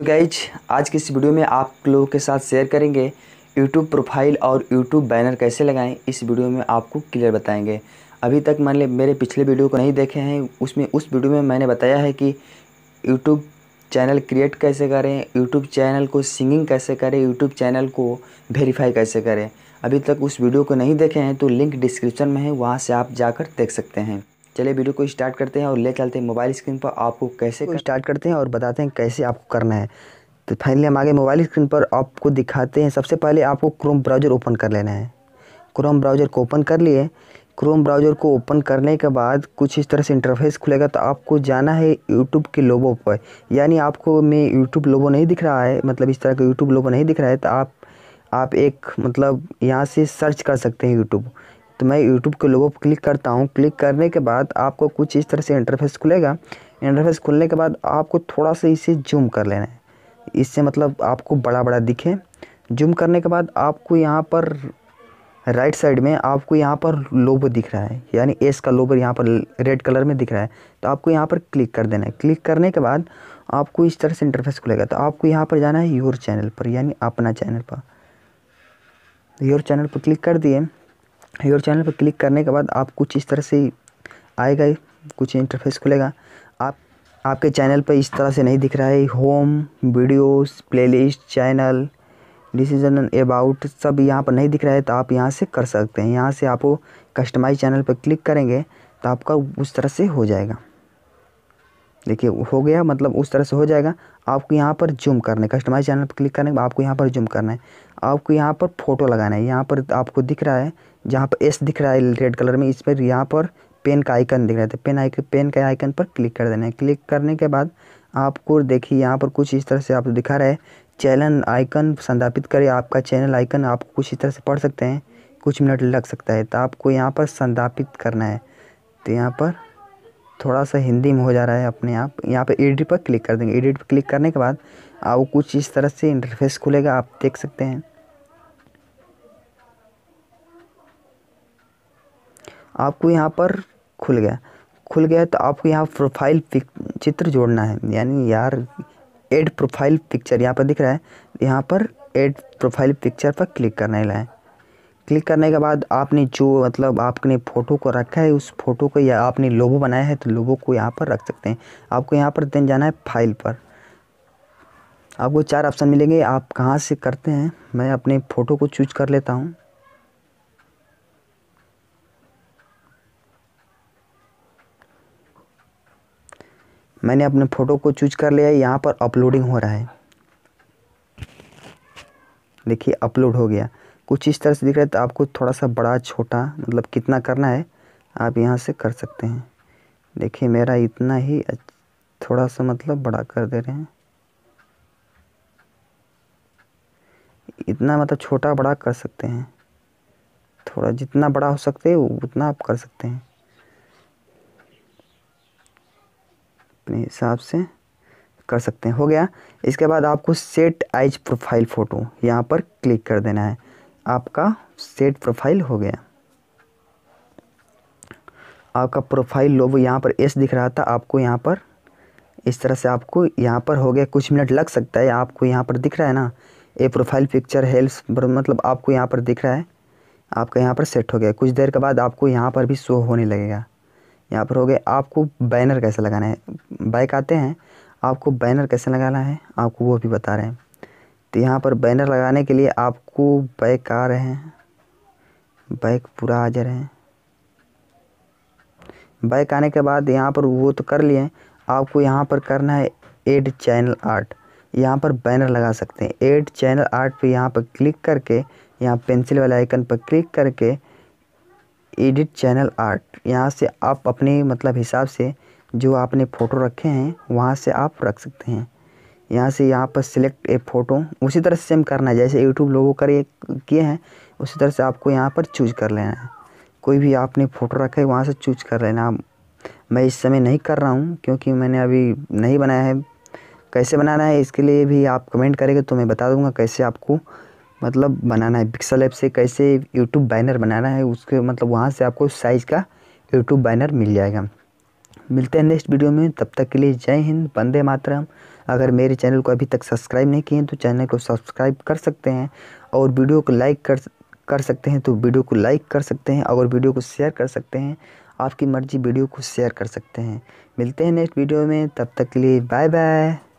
तो गाइज आज की इस वीडियो में आप लोगों के साथ शेयर करेंगे यूट्यूब प्रोफाइल और यूट्यूब बैनर कैसे लगाएं इस वीडियो में आपको क्लियर बताएंगे अभी तक मान ले मेरे पिछले वीडियो को नहीं देखे हैं उसमें उस वीडियो में मैंने बताया है कि यूट्यूब चैनल क्रिएट कैसे करें यूट्यूब चैनल को सिंगिंग कैसे करें यूट्यूब चैनल को वेरीफाई कैसे करें अभी तक उस वीडियो को नहीं देखे हैं तो लिंक डिस्क्रिप्शन में है वहाँ से आप जाकर देख सकते हैं चलिए वीडियो को स्टार्ट करते हैं और ले चलते हैं मोबाइल स्क्रीन पर आपको कैसे कर... स्टार्ट करते हैं और बताते हैं कैसे आपको करना है तो फाइनली हम आगे मोबाइल स्क्रीन पर आपको दिखाते हैं सबसे पहले आपको क्रोम ब्राउज़र ओपन कर लेना है क्रोम ब्राउज़र को ओपन कर लिए क्रोम ब्राउज़र को ओपन करने के बाद कुछ इस तरह से इंटरफेस खुलेगा तो आपको जाना है यूट्यूब के लोगों पर यानी आपको में यूट्यूब लोगो नहीं दिख रहा है मतलब इस तरह का यूट्यूब लोगो नहीं दिख रहा है तो आप आप एक मतलब यहाँ से सर्च कर सकते हैं यूट्यूब तो मैं यूट्यूब के लोगों पर क्लिक करता हूँ क्लिक करने के बाद आपको कुछ इस तरह से इंटरफेस खुलेगा इंटरफेस खुलने के बाद आपको थोड़ा सा इसे जूम कर लेना है इससे मतलब आपको बड़ा बड़ा दिखे जूम करने के बाद आपको यहाँ पर राइट साइड में आपको यहाँ पर लोबो दिख रहा है यानी एस का लोबो यहाँ पर रेड कलर में दिख रहा है तो आपको यहाँ पर क्लिक कर देना है क्लिक करने के बाद आपको इस तरह से इंटरफेस खुलेगा तो आपको यहाँ पर जाना है योर चैनल पर यानी अपना चैनल पर योर चैनल पर क्लिक कर दिए योर चैनल पर क्लिक करने के बाद आप कुछ इस तरह से आएगा कुछ इंटरफेस खुलेगा आप आपके चैनल पर इस तरह से नहीं दिख रहा है home videos playlist channel discussion about सब यहाँ पर नहीं दिख रहा है तो आप यहाँ से कर सकते हैं यहाँ से आप कस्टमाइज चैनल पर क्लिक करेंगे तो आपका उस तरह से हो जाएगा देखिए हो गया मतलब उस तरह से हो जाएगा आपको यहाँ पर जूम करना है कस्टमाइज चैनल पर क्लिक करने के बाद आपको यहाँ पर जूम करना है आपको यहाँ पर फोटो लगाना है यहाँ पर आपको दिख रहा है जहाँ पर एस दिख रहा है रेड कलर में इस पर यहाँ पर पेन का आइकन दिख रहा था पेन आइकन पेन के आइकन पर क्लिक कर देना है क्लिक करने के बाद आपको देखिए यहाँ पर कुछ इस तरह से आपको दिखा रहा है चैनल आइकन संदापित करें आपका चैनल आइकन आप कुछ इस तरह से पढ़ सकते हैं कुछ मिनट लग सकता है तो आपको यहाँ पर संदापित करना है तो यहाँ पर थोड़ा सा हिंदी में हो जा रहा है अपने आप यहाँ पे एडिट पर क्लिक कर देंगे एडिट पर क्लिक करने के बाद आप कुछ इस तरह से इंटरफेस खुलेगा आप देख सकते हैं आपको यहाँ पर खुल गया खुल गया तो आपको यहाँ प्रोफाइल पिक चित्र जोड़ना है यानी यार एड प्रोफाइल पिक्चर यहाँ पर दिख रहा है यहाँ पर एड प्रोफाइल पिक्चर पर क्लिक करने लाएँ क्लिक करने के बाद आपने जो मतलब आपने फ़ोटो को रखा है उस फोटो को या आपने लोगो बनाया है तो लोगो को यहाँ पर रख सकते हैं आपको यहाँ पर देन जाना है फाइल पर आपको चार ऑप्शन मिलेंगे आप कहाँ से करते हैं मैं अपने फ़ोटो को चूज कर लेता हूँ मैंने अपने फ़ोटो को चूज कर लिया है यहाँ पर अपलोडिंग हो रहा है देखिए अपलोड हो गया कुछ इस तरह से दिख रहा है तो आपको थोड़ा सा बड़ा छोटा मतलब कितना करना है आप यहाँ से कर सकते हैं देखिए मेरा इतना ही थोड़ा सा मतलब बड़ा कर दे रहे हैं इतना मतलब छोटा बड़ा कर सकते हैं थोड़ा जितना बड़ा हो सकते है उतना आप कर सकते हैं अपने हिसाब से कर सकते हैं हो गया इसके बाद आपको सेट आइज प्रोफाइल फ़ोटो यहाँ पर क्लिक कर देना है आपका सेट प्रोफाइल हो गया आपका प्रोफाइल वो यहाँ पर एस दिख रहा था आपको यहाँ पर इस तरह से आपको यहाँ पर हो गया कुछ मिनट लग सकता है आपको यहाँ पर दिख रहा है ना ये प्रोफाइल पिक्चर हेल्प मतलब आपको यहाँ पर दिख रहा है आपका यहाँ पर सेट हो गया कुछ देर के बाद आपको यहाँ पर भी शो होने लगेगा यहाँ पर हो गया आपको बैनर कैसे लगाना है बाइक आते हैं आपको बैनर कैसे लगाना है आपको वो भी बता रहे हैं तो यहाँ पर बैनर लगाने के लिए आपको बैक आ रहे हैं बैक पूरा आ जा रहे हैं बैक आने के बाद यहाँ पर वो तो कर लिए आपको यहाँ पर करना है एड चैनल आर्ट यहाँ पर बैनर लगा सकते हैं एड चैनल आर्ट पे यहाँ पर क्लिक करके यहाँ पेंसिल वाले आइकन पर क्लिक करके एडिट चैनल आर्ट यहाँ से आप अपने मतलब हिसाब से जो आपने फ़ोटो रखे हैं वहाँ से आप रख सकते हैं यहाँ से यहाँ पर सिलेक्ट ए फ़ोटो उसी तरह सेम करना है जैसे यूट्यूब लोगों कर किए हैं उसी तरह से आपको यहाँ पर चूज कर लेना है कोई भी आपने फ़ोटो रखा है वहाँ से चूज कर लेना मैं इस समय नहीं कर रहा हूँ क्योंकि मैंने अभी नहीं बनाया है कैसे बनाना है इसके लिए भी आप कमेंट करेंगे तो मैं बता दूंगा कैसे आपको मतलब बनाना है पिक्सल ऐप से कैसे यूट्यूब बैनर बनाना है उसके मतलब वहाँ से आपको साइज़ का यूट्यूब बैनर मिल जाएगा मिलते हैं नेक्स्ट वीडियो में तब तक के लिए जय हिंद वंदे मातरम अगर मेरे चैनल को अभी तक सब्सक्राइब नहीं किए हैं तो चैनल को सब्सक्राइब कर सकते हैं और वीडियो को लाइक कर कर सकते हैं तो वीडियो को लाइक कर सकते हैं और वीडियो को शेयर कर सकते हैं आपकी मर्जी वीडियो को शेयर कर सकते हैं मिलते हैं नेक्स्ट वीडियो में तब तक के लिए बाय बाय